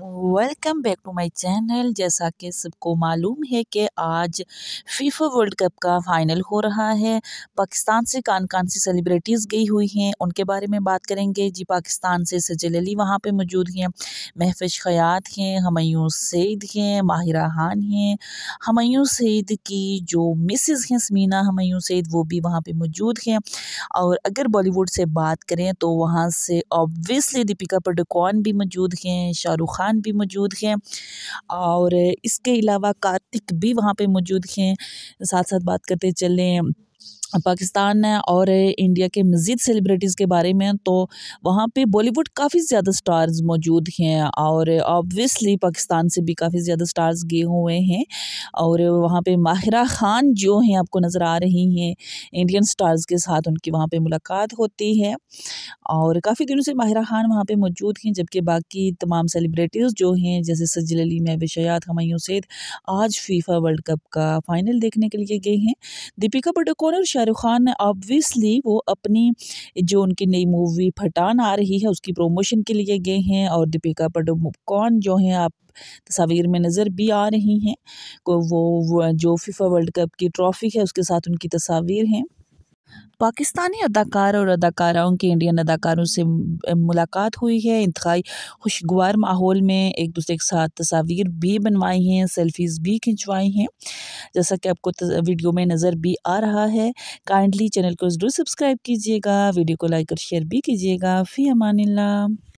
welcome back to my channel जैसा कि सबको मालूम है कि आज फीफा वर्ल्ड कप का फाइनल हो रहा है पाकिस्तान से कान कान से सेलिब्रिटीज़ गई हुई हैं उनके बारे में बात करेंगे जी पाकिस्तान से सजल अली वहाँ पर मौजूद हैं महफिज ख़यात हैं हमयू सैद हैं माहिर खान हैं हमयू सैद की जो मिसिज़ हैं समीना हमयू सैद वो भी वहाँ पर मौजूद हैं और अगर बॉलीवुड से बात करें तो वहाँ से ऑब्वियसली दीपिका पाडुकोन भी मौजूद हैं शाहरुख खान भी मौजूद हैं और इसके अलावा कार्तिक भी वहाँ पे मौजूद हैं साथ साथ बात करते चलें पाकिस्तान और इंडिया के मज़ीद सेलिब्रिटीज़ के बारे में तो वहाँ पे बॉलीवुड काफ़ी ज़्यादा स्टार्स मौजूद हैं और ऑब्वियसली पाकिस्तान से भी काफ़ी ज़्यादा स्टार्स गए हुए हैं और वहाँ पे माहिरा ख़ान जो हैं आपको नज़र आ रही हैं इंडियन स्टार्स के साथ उनकी वहाँ पे मुलाकात होती है और काफ़ी दिनों से माहिरा ख़ान वहाँ पर मौजूद हैं जबकि बाकी तमाम सेलिब्रिटीज़ जो हैं जैसे सज्जल अली महब शयात हमायूँ सैद आज फीफा वर्ल्ड कप का फ़ाइनल देखने के लिए गए हैं दीपिका पडोकोन और शाहरुख खान ने ऑब्वियसली वो अपनी जो उनकी नई मूवी फटान आ रही है उसकी प्रोमोशन के लिए गए हैं और दीपिका पडुकोण जो हैं आप तस्वीर में नज़र भी आ रही हैं वो जो फिफा वर्ल्ड कप की ट्रॉफ़ी है उसके साथ उनकी तस्वीर हैं पाकिस्तानी अदाकार और अदाकाराओं की इंडियन अदाकारों से मुलाकात हुई है इंतहाई खुशगवार माहौल में एक दूसरे के साथ तस्वीर भी बनवाई हैं सेल्फीज़ भी खिंचवाई हैं जैसा कि आपको वीडियो में नज़र भी आ रहा है काइंडली चैनल को ज़रूर सब्सक्राइब कीजिएगा वीडियो को लाइक और शेयर भी कीजिएगा फ़ी अमान